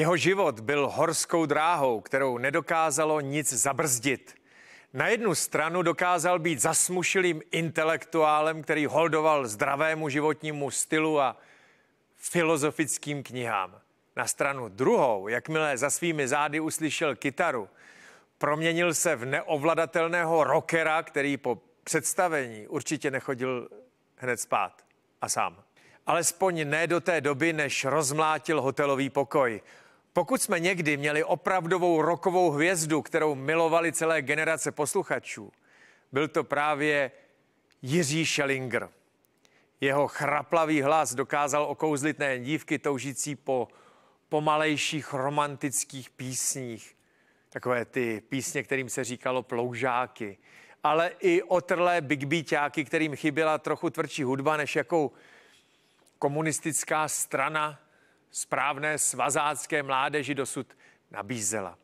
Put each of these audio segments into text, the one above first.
Jeho život byl horskou dráhou, kterou nedokázalo nic zabrzdit. Na jednu stranu dokázal být zasmušilým intelektuálem, který holdoval zdravému životnímu stylu a filozofickým knihám. Na stranu druhou, jakmile za svými zády uslyšel kytaru, proměnil se v neovladatelného rockera, který po představení určitě nechodil hned spát a sám. Alespoň ne do té doby, než rozmlátil hotelový pokoj. Pokud jsme někdy měli opravdovou rokovou hvězdu, kterou milovali celé generace posluchačů, byl to právě Jiří Schellinger. Jeho chraplavý hlas dokázal okouzlit nejen dívky toužící po pomalejších romantických písních, takové ty písně, kterým se říkalo ploužáky, ale i otrlé bigbíťáky, kterým chyběla trochu tvrdší hudba, než jakou komunistická strana správné svazácké mládeži dosud nabízela.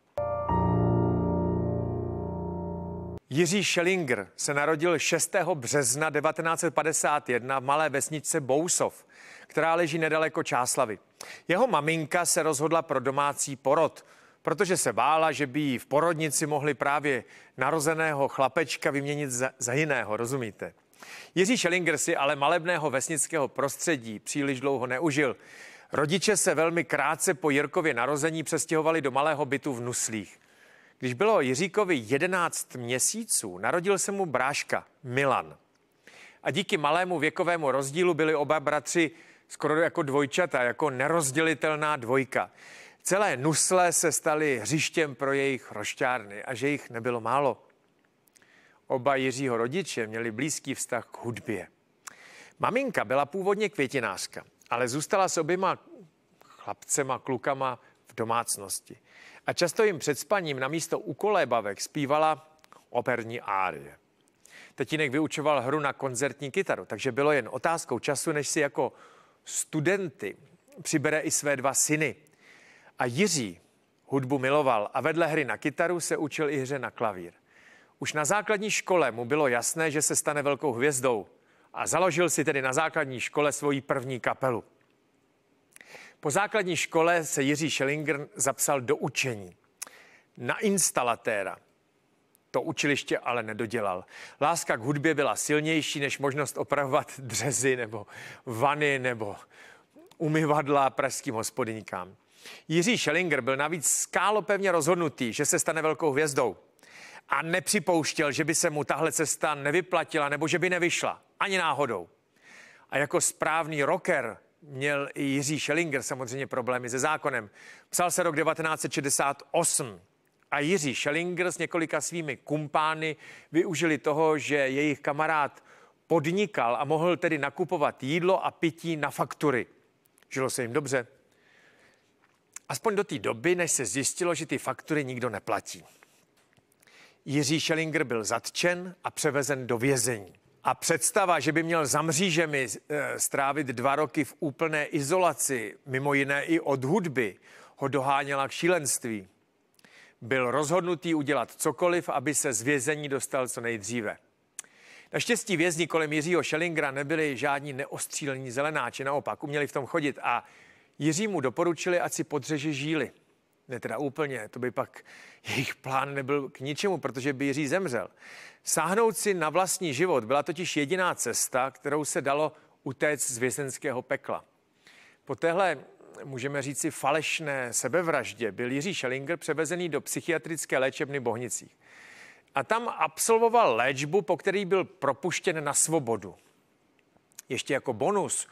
Jiří Schellinger se narodil 6. března 1951 v malé vesnice Bousov, která leží nedaleko Čáslavy. Jeho maminka se rozhodla pro domácí porod, protože se bála, že by jí v porodnici mohli právě narozeného chlapečka vyměnit za, za jiného, rozumíte? Jiří Schellinger si ale malebného vesnického prostředí příliš dlouho neužil. Rodiče se velmi krátce po Jirkově narození přestěhovali do malého bytu v Nuslích. Když bylo Jiříkovi 11 měsíců, narodil se mu bráška Milan. A díky malému věkovému rozdílu byli oba bratři skoro jako dvojčata, jako nerozdělitelná dvojka. Celé nusle se staly hřištěm pro jejich rošťárny a že jich nebylo málo. Oba Jiřího rodiče měli blízký vztah k hudbě. Maminka byla původně květinářka ale zůstala s oběma chlapcema, klukama v domácnosti. A často jim před spaním na místo kolébavek zpívala operní árie. Tatínek vyučoval hru na koncertní kytaru, takže bylo jen otázkou času, než si jako studenty přibere i své dva syny. A Jiří hudbu miloval a vedle hry na kytaru se učil i hře na klavír. Už na základní škole mu bylo jasné, že se stane velkou hvězdou – a založil si tedy na základní škole svoji první kapelu. Po základní škole se Jiří Schellinger zapsal do učení na instalatéra. To učiliště ale nedodělal. Láska k hudbě byla silnější než možnost opravovat dřezy nebo vany nebo umyvadla pražským hospodníkám. Jiří Schellinger byl navíc skálopevně rozhodnutý, že se stane velkou hvězdou a nepřipouštěl, že by se mu tahle cesta nevyplatila nebo že by nevyšla. Ani náhodou. A jako správný rocker měl i Jiří Schellinger samozřejmě problémy se zákonem. Psal se rok 1968 a Jiří Schellinger s několika svými kumpány využili toho, že jejich kamarád podnikal a mohl tedy nakupovat jídlo a pití na faktury. Žilo se jim dobře. Aspoň do té doby, než se zjistilo, že ty faktury nikdo neplatí. Jiří Šelinger byl zatčen a převezen do vězení. A představa, že by měl za mřížemi eh, strávit dva roky v úplné izolaci, mimo jiné i od hudby, ho doháněla k šílenství. Byl rozhodnutý udělat cokoliv, aby se z vězení dostal co nejdříve. Naštěstí vězni kolem Jiřího Šelingra nebyli žádní neostřílení zelenáči, naopak uměli v tom chodit a Jiřímu doporučili, ať si podřeže žíly ne teda úplně, to by pak jejich plán nebyl k ničemu, protože by Jiří zemřel. Sáhnout si na vlastní život byla totiž jediná cesta, kterou se dalo utéct z vězenského pekla. Po téhle, můžeme říci, falešné sebevraždě byl Jiří Schellinger převezený do psychiatrické léčebny Bohnicích. A tam absolvoval léčbu, po který byl propuštěn na svobodu. Ještě jako bonus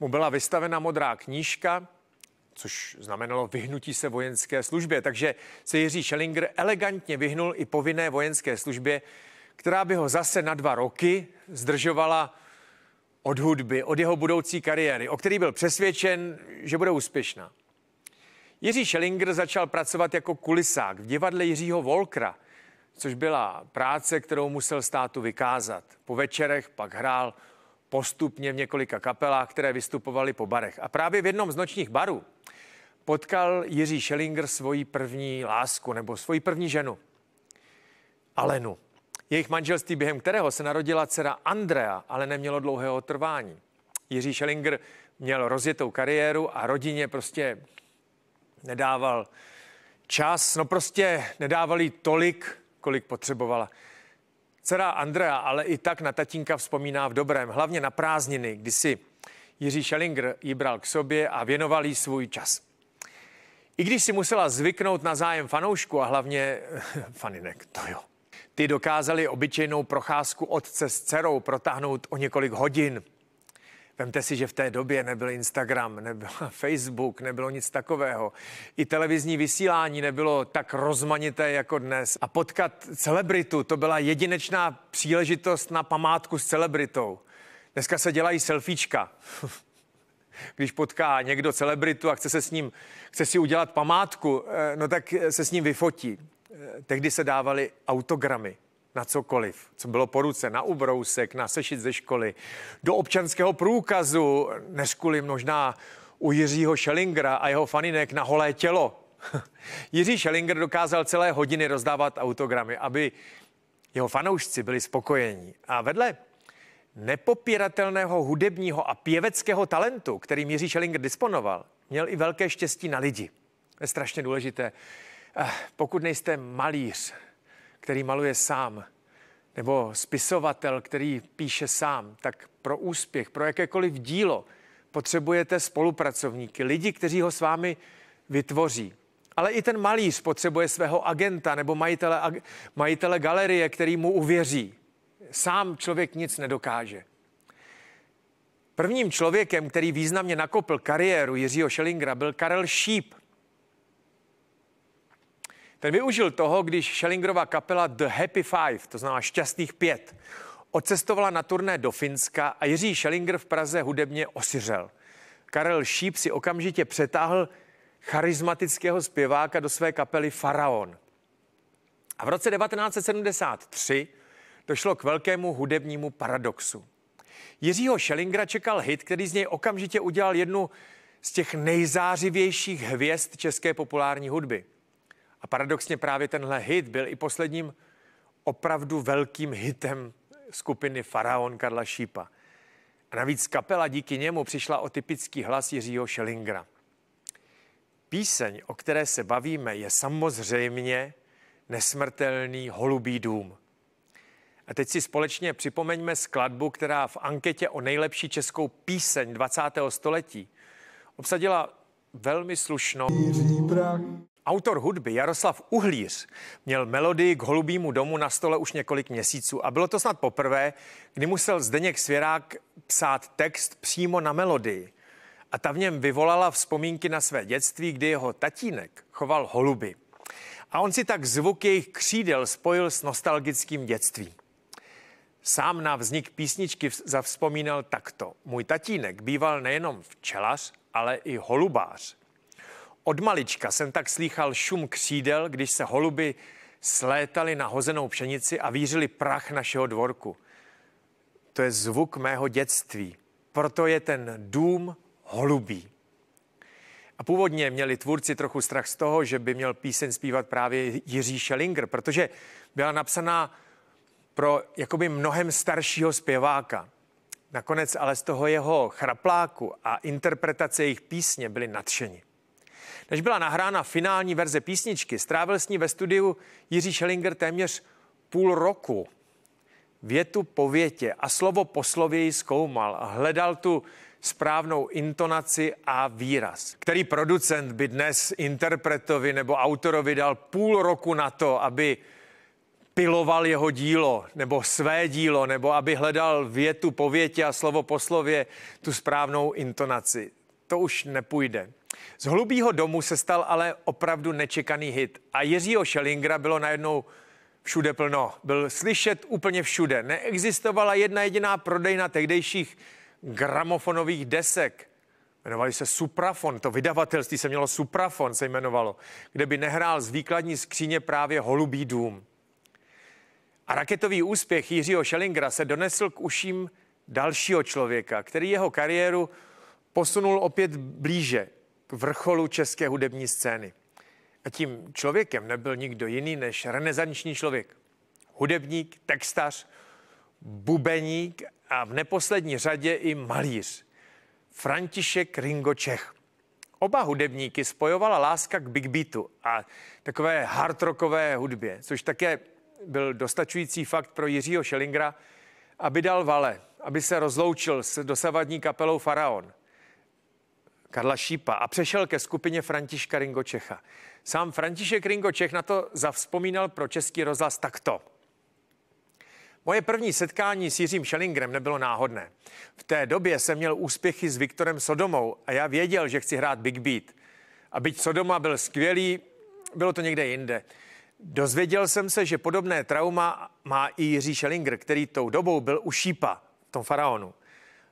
mu byla vystavena modrá knížka, což znamenalo vyhnutí se vojenské službě. Takže se Jiří Schellinger elegantně vyhnul i povinné vojenské službě, která by ho zase na dva roky zdržovala od hudby, od jeho budoucí kariéry, o který byl přesvědčen, že bude úspěšná. Jiří Schellinger začal pracovat jako kulisák v divadle Jiřího Volkra, což byla práce, kterou musel státu vykázat. Po večerech pak hrál postupně v několika kapelách, které vystupovaly po barech. A právě v jednom z nočních barů potkal Jiří Schellinger svoji první lásku nebo svoji první ženu, Alenu. Jejich manželství, během kterého se narodila dcera Andrea, ale nemělo dlouhého trvání. Jiří Schellinger měl rozjetou kariéru a rodině prostě nedával čas, no prostě nedávali tolik, kolik potřebovala. Dcera Andrea ale i tak na tatínka vzpomíná v dobrém, hlavně na prázdniny, kdy si Jiří Šelinger ji bral k sobě a věnoval jí svůj čas. I když si musela zvyknout na zájem fanoušku a hlavně faninek, to jo. Ty dokázali obyčejnou procházku otce s dcerou protáhnout o několik hodin – Vemte si, že v té době nebyl Instagram, nebyl Facebook, nebylo nic takového. I televizní vysílání nebylo tak rozmanité jako dnes. A potkat celebritu, to byla jedinečná příležitost na památku s celebritou. Dneska se dělají selfiečka. Když potká někdo celebritu a chce, se s ním, chce si udělat památku, eh, no tak eh, se s ním vyfotí. Eh, tehdy se dávaly autogramy na cokoliv, co bylo po ruce, na ubrousek, na sešit ze školy, do občanského průkazu, než kvůli možná u Jiřího Šelingra a jeho faninek na holé tělo. Jiří Šelinger dokázal celé hodiny rozdávat autogramy, aby jeho fanoušci byli spokojení. A vedle nepopíratelného hudebního a pěveckého talentu, kterým Jiří Šelinger disponoval, měl i velké štěstí na lidi. je strašně důležité. Eh, pokud nejste malíř, který maluje sám, nebo spisovatel, který píše sám, tak pro úspěch, pro jakékoliv dílo potřebujete spolupracovníky, lidi, kteří ho s vámi vytvoří. Ale i ten malíř potřebuje svého agenta nebo majitele, majitele galerie, který mu uvěří. Sám člověk nic nedokáže. Prvním člověkem, který významně nakopl kariéru Jiřího Schellingera, byl Karel Šíp, ten využil toho, když Schellingerova kapela The Happy Five, to znamená šťastných pět, odcestovala na turné do Finska a Jiří Schellinger v Praze hudebně osiřel. Karel Šíp si okamžitě přetáhl charismatického zpěváka do své kapely Faraon. A v roce 1973 došlo k velkému hudebnímu paradoxu. Jiřího Schellingera čekal hit, který z něj okamžitě udělal jednu z těch nejzářivějších hvězd české populární hudby – a paradoxně právě tenhle hit byl i posledním opravdu velkým hitem skupiny Faraon Karla Šípa. A navíc kapela díky němu přišla o typický hlas Jiřího Šelingra. Píseň, o které se bavíme, je samozřejmě nesmrtelný holubý dům. A teď si společně připomeňme skladbu, která v anketě o nejlepší českou píseň 20. století obsadila velmi slušnou. Autor hudby Jaroslav Uhlíř měl melodii k holubímu domu na stole už několik měsíců a bylo to snad poprvé, kdy musel Zdeněk Svěrák psát text přímo na melodii. A ta v něm vyvolala vzpomínky na své dětství, kdy jeho tatínek choval holuby. A on si tak zvuk jejich křídel spojil s nostalgickým dětstvím. Sám na vznik písničky zavzpomínal takto. Můj tatínek býval nejenom včelař, ale i holubář. Od malička jsem tak slýchal šum křídel, když se holuby slétaly na hozenou pšenici a vířili prach našeho dvorku. To je zvuk mého dětství. Proto je ten dům holubí. A původně měli tvůrci trochu strach z toho, že by měl píseň zpívat právě Jiří Šelinger, protože byla napsaná pro jakoby mnohem staršího zpěváka. Nakonec ale z toho jeho chrapláku a interpretace jejich písně byli nadšeni. Než byla nahrána finální verze písničky, strávil s ní ve studiu Jiří Schellinger téměř půl roku. Větu po větě a slovo po slově ji zkoumal a hledal tu správnou intonaci a výraz. Který producent by dnes interpretovi nebo autorovi dal půl roku na to, aby piloval jeho dílo nebo své dílo, nebo aby hledal větu po větě a slovo po slově tu správnou intonaci. To už nepůjde. Z hlubýho domu se stal ale opravdu nečekaný hit a Jiřího Šelingra bylo najednou všude plno. Byl slyšet úplně všude. Neexistovala jedna jediná prodejna tehdejších gramofonových desek. Jmenovali se Suprafon, to vydavatelství se mělo Suprafon, se jmenovalo, kde by nehrál z výkladní skříně právě Holubý dům. A raketový úspěch Jiřího Šelingra se donesl k uším dalšího člověka, který jeho kariéru posunul opět blíže k vrcholu české hudební scény. A tím člověkem nebyl nikdo jiný než renesanční člověk. Hudebník, textař, bubeník a v neposlední řadě i malíř. František Ringo Čech. Oba hudebníky spojovala láska k big beatu a takové hardrockové hudbě, což také byl dostačující fakt pro Jiřího Šelingra, aby dal vale, aby se rozloučil s dosavadní kapelou Faraon. Karla Šípa a přešel ke skupině Františka Ringo Čecha. Sám František Ringo Čech na to zavzpomínal pro Český rozhlas takto. Moje první setkání s Jiřím Schellingrem nebylo náhodné. V té době jsem měl úspěchy s Viktorem Sodomou a já věděl, že chci hrát Big Beat. A byť Sodoma byl skvělý, bylo to někde jinde. Dozvěděl jsem se, že podobné trauma má i Jiří Schellinger, který tou dobou byl u Šípa v tom faraonu.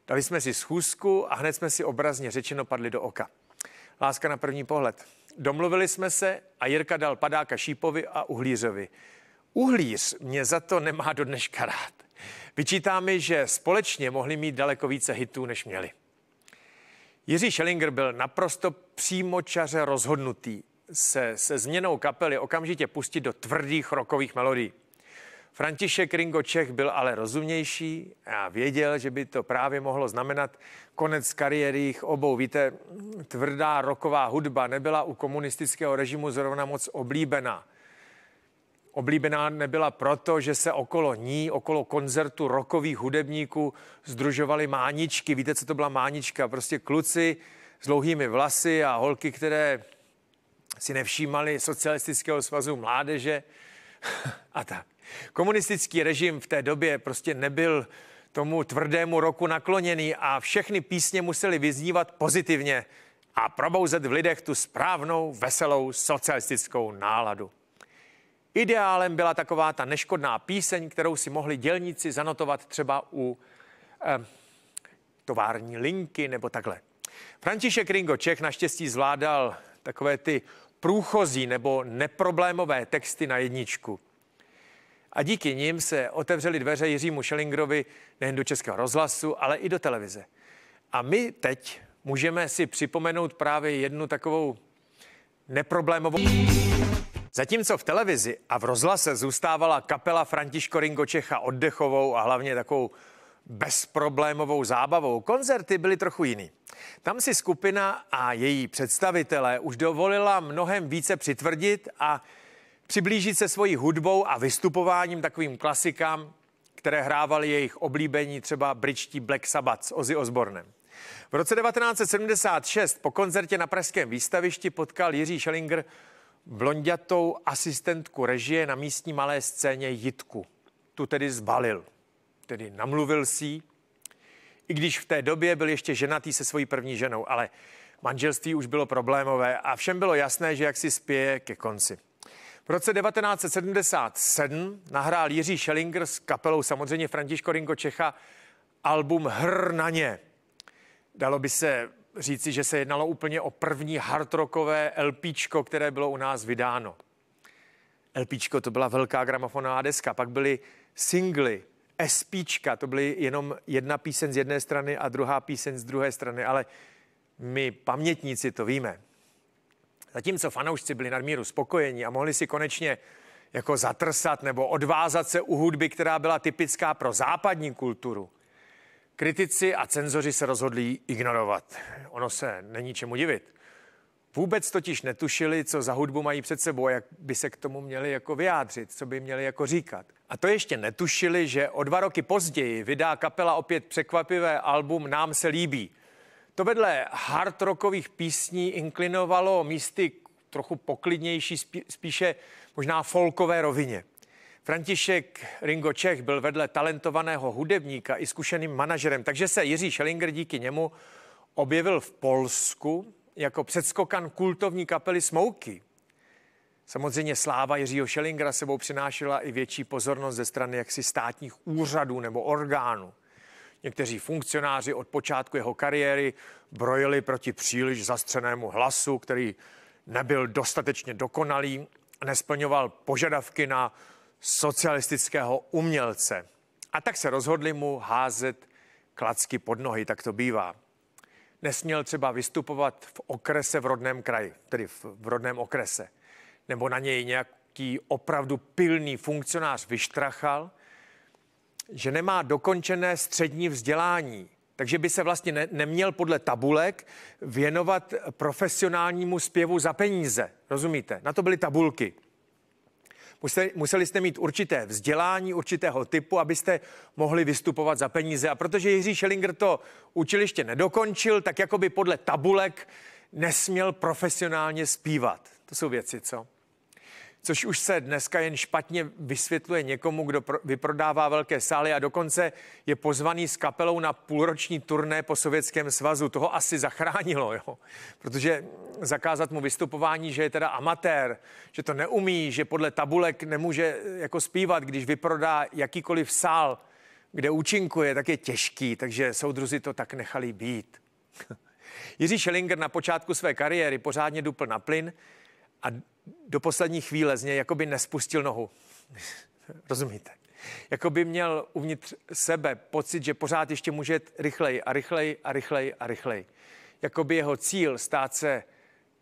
Dali jsme si schůzku a hned jsme si obrazně řečeno padli do oka. Láska na první pohled. Domluvili jsme se a Jirka dal padáka Šípovi a Uhlířovi. Uhlíř mě za to nemá do dneška rád. Vyčítá mi, že společně mohli mít daleko více hitů, než měli. Jiří Schellinger byl naprosto přímočaře rozhodnutý se se změnou kapely okamžitě pustit do tvrdých rokových melodií. František Ringo Čech byl ale rozumnější a věděl, že by to právě mohlo znamenat konec kariéry jich obou. Víte, tvrdá roková hudba nebyla u komunistického režimu zrovna moc oblíbená. Oblíbená nebyla proto, že se okolo ní, okolo koncertu rokových hudebníků združovaly máničky. Víte, co to byla mánička? Prostě kluci s dlouhými vlasy a holky, které si nevšímali socialistického svazu mládeže, a tak. Komunistický režim v té době prostě nebyl tomu tvrdému roku nakloněný a všechny písně museli vyznívat pozitivně a probouzet v lidech tu správnou, veselou, socialistickou náladu. Ideálem byla taková ta neškodná píseň, kterou si mohli dělníci zanotovat třeba u eh, tovární linky nebo takhle. František Ringo Čech naštěstí zvládal takové ty průchozí nebo neproblémové texty na jedničku. A díky nim se otevřely dveře Jiřímu Šelingrovi nejen do Českého rozhlasu, ale i do televize. A my teď můžeme si připomenout právě jednu takovou neproblémovou... Zatímco v televizi a v rozhlase zůstávala kapela Františko Ringo Čecha oddechovou a hlavně takovou bezproblémovou zábavou. Koncerty byly trochu jiný. Tam si skupina a její představitelé už dovolila mnohem více přitvrdit a přiblížit se svojí hudbou a vystupováním takovým klasikám, které hrávali jejich oblíbení třeba britští Black Sabbath s Ozzy Osbornem. V roce 1976 po koncertě na Pražském výstavišti potkal Jiří Schellinger blondětou asistentku režie na místní malé scéně Jitku. Tu tedy zbalil tedy namluvil si i když v té době byl ještě ženatý se svojí první ženou, ale manželství už bylo problémové a všem bylo jasné, že jak si spěje ke konci. V roce 1977 nahrál Jiří Schellinger s kapelou samozřejmě Františko Ringo Čecha album Hr na ně. Dalo by se říci, že se jednalo úplně o první hardrockové LPčko, které bylo u nás vydáno. LPčko to byla velká gramofonová deska, pak byly singly, SPčka, to byly jenom jedna píseň z jedné strany a druhá píseň z druhé strany, ale my pamětníci to víme. Zatímco fanoušci byli nadmíru spokojení a mohli si konečně jako zatrsat nebo odvázat se u hudby, která byla typická pro západní kulturu, kritici a cenzoři se rozhodli ignorovat. Ono se není čemu divit. Vůbec totiž netušili, co za hudbu mají před sebou, jak by se k tomu měli jako vyjádřit, co by měli jako říkat. A to ještě netušili, že o dva roky později vydá kapela opět překvapivé album Nám se líbí. To vedle hard rockových písní inklinovalo místy trochu poklidnější, spíše možná folkové rovině. František Ringo Čech byl vedle talentovaného hudebníka i zkušeným manažerem, takže se Jiří Šelinger díky němu objevil v Polsku, jako předskokan kultovní kapely Smouky. Samozřejmě sláva Jiřího Šelingera sebou přinášela i větší pozornost ze strany jaksi státních úřadů nebo orgánů. Někteří funkcionáři od počátku jeho kariéry brojili proti příliš zastřenému hlasu, který nebyl dostatečně dokonalý, nesplňoval požadavky na socialistického umělce. A tak se rozhodli mu házet klacky pod nohy, tak to bývá nesměl třeba vystupovat v okrese v rodném kraji, tedy v, v rodném okrese, nebo na něj nějaký opravdu pilný funkcionář vyštrachal, že nemá dokončené střední vzdělání, takže by se vlastně ne, neměl podle tabulek věnovat profesionálnímu zpěvu za peníze. Rozumíte? Na to byly tabulky. Museli, museli jste mít určité vzdělání určitého typu, abyste mohli vystupovat za peníze. A protože Jiří Schellinger to učiliště nedokončil, tak jako by podle tabulek nesměl profesionálně zpívat. To jsou věci, co? což už se dneska jen špatně vysvětluje někomu, kdo vyprodává velké sály a dokonce je pozvaný s kapelou na půlroční turné po Sovětském svazu. Toho asi zachránilo, jo? protože zakázat mu vystupování, že je teda amatér, že to neumí, že podle tabulek nemůže jako zpívat, když vyprodá jakýkoliv sál, kde účinkuje, tak je těžký, takže soudruzi to tak nechali být. Jiří Schellinger na počátku své kariéry pořádně dupl na plyn, a do poslední chvíle z něj jakoby nespustil nohu. Rozumíte? Jakoby měl uvnitř sebe pocit, že pořád ještě může rychleji a rychleji a rychleji a rychleji. Jakoby jeho cíl stát se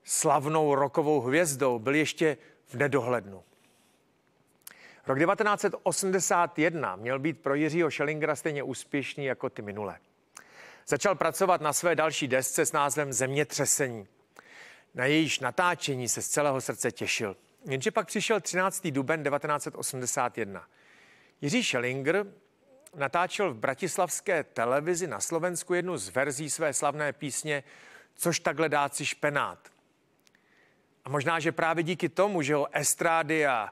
slavnou rokovou hvězdou byl ještě v nedohlednu. Rok 1981 měl být pro Jiřího Šelingra stejně úspěšný jako ty minule. Začal pracovat na své další desce s názvem Zemětřesení – na jejíž natáčení se z celého srdce těšil. Jenže pak přišel 13. duben 1981. Jiří Schellinger natáčel v bratislavské televizi na Slovensku jednu z verzí své slavné písně Což takhle dáci špenát. A možná, že právě díky tomu, že ho estrády a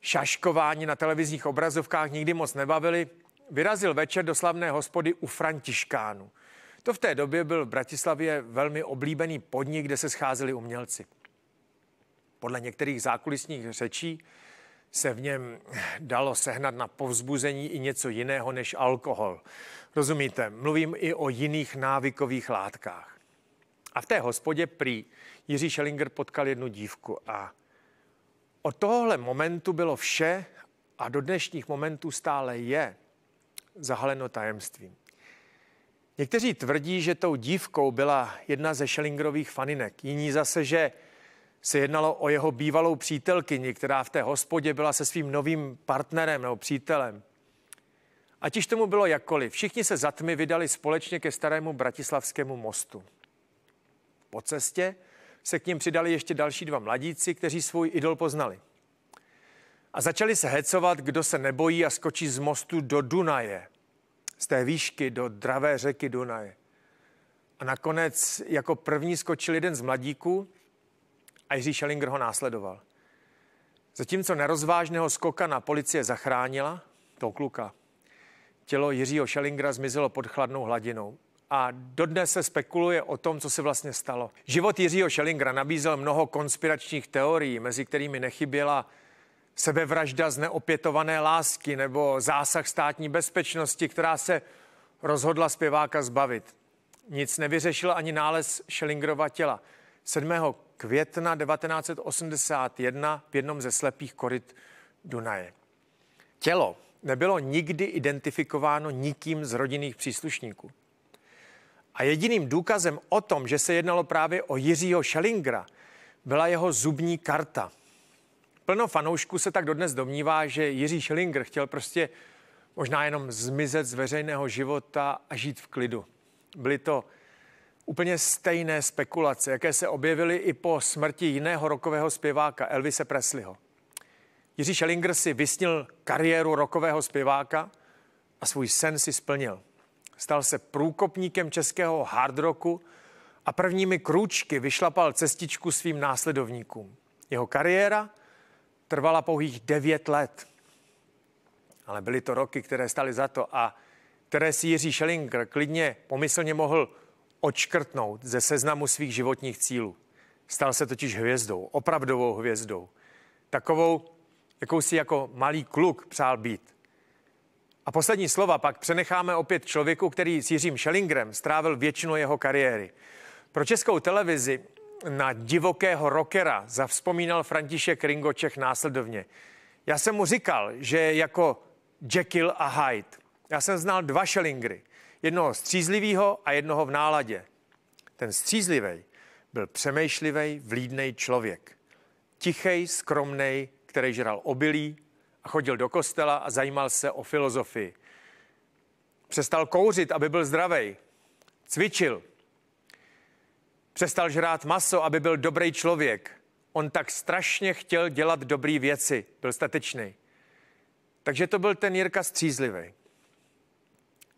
šaškování na televizních obrazovkách nikdy moc nebavili, vyrazil večer do slavné hospody u Františkánu – to v té době byl v Bratislavě velmi oblíbený podnik, kde se scházeli umělci. Podle některých zákulisních řečí se v něm dalo sehnat na povzbuzení i něco jiného než alkohol. Rozumíte, mluvím i o jiných návykových látkách. A v té hospodě prý Jiří Schellinger potkal jednu dívku a od tohohle momentu bylo vše a do dnešních momentů stále je zahaleno tajemstvím. Někteří tvrdí, že tou dívkou byla jedna ze Schellingerových faninek, jiní zase, že se jednalo o jeho bývalou přítelkyni, která v té hospodě byla se svým novým partnerem nebo přítelem. Ať již tomu bylo jakkoliv, všichni se za tmy vydali společně ke starému bratislavskému mostu. Po cestě se k ním přidali ještě další dva mladíci, kteří svůj idol poznali. A začali se hecovat, kdo se nebojí a skočí z mostu do Dunaje – z té výšky do dravé řeky Dunaje. A nakonec jako první skočil jeden z mladíků a Jiří Schellinger ho následoval. Zatímco nerozvážného skoka na policie zachránila, toho kluka, tělo Jiřího Schellingera zmizelo pod chladnou hladinou. A dodnes se spekuluje o tom, co se vlastně stalo. Život Jiřího Schellingera nabízel mnoho konspiračních teorií, mezi kterými nechyběla sebevražda z neopětované lásky nebo zásah státní bezpečnosti, která se rozhodla zpěváka zbavit. Nic nevyřešil ani nález Schellingerova těla. 7. května 1981 v jednom ze slepých koryt Dunaje. Tělo nebylo nikdy identifikováno nikým z rodinných příslušníků. A jediným důkazem o tom, že se jednalo právě o Jiřího Schellingera, byla jeho zubní karta – Plno fanoušků se tak dodnes domnívá, že Jiří Schillinger chtěl prostě možná jenom zmizet z veřejného života a žít v klidu. Byly to úplně stejné spekulace, jaké se objevily i po smrti jiného rokového zpěváka Elvise Presleyho. Jiří Schillinger si vysnil kariéru rokového zpěváka a svůj sen si splnil. Stal se průkopníkem českého hard rocku a prvními krůčky vyšlapal cestičku svým následovníkům. Jeho kariéra – trvala pouhých devět let. Ale byly to roky, které staly za to a které si Jiří Šelinger klidně pomyslně mohl odškrtnout ze seznamu svých životních cílů. Stal se totiž hvězdou, opravdovou hvězdou. Takovou, jakou si jako malý kluk přál být. A poslední slova pak přenecháme opět člověku, který s Jiřím Šelingrem strávil většinu jeho kariéry. Pro českou televizi na divokého rockera zavzpomínal František Ringo Čech následovně. Já jsem mu říkal, že jako Jekyll a Hyde. Já jsem znal dva šelingry. Jednoho střízlivého a jednoho v náladě. Ten střízlivý byl přemýšlivý, vlídný člověk. Tichej, skromný, který žral obilí a chodil do kostela a zajímal se o filozofii. Přestal kouřit, aby byl zdravý. Cvičil, Přestal žrát maso, aby byl dobrý člověk. On tak strašně chtěl dělat dobré věci, byl statečný. Takže to byl ten Jirka střízlivý.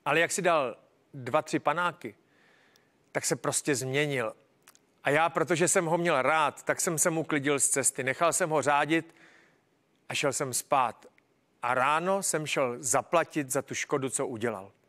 Ale jak si dal dva, tři panáky, tak se prostě změnil. A já, protože jsem ho měl rád, tak jsem se mu klidil z cesty. Nechal jsem ho řádit a šel jsem spát. A ráno jsem šel zaplatit za tu škodu, co udělal.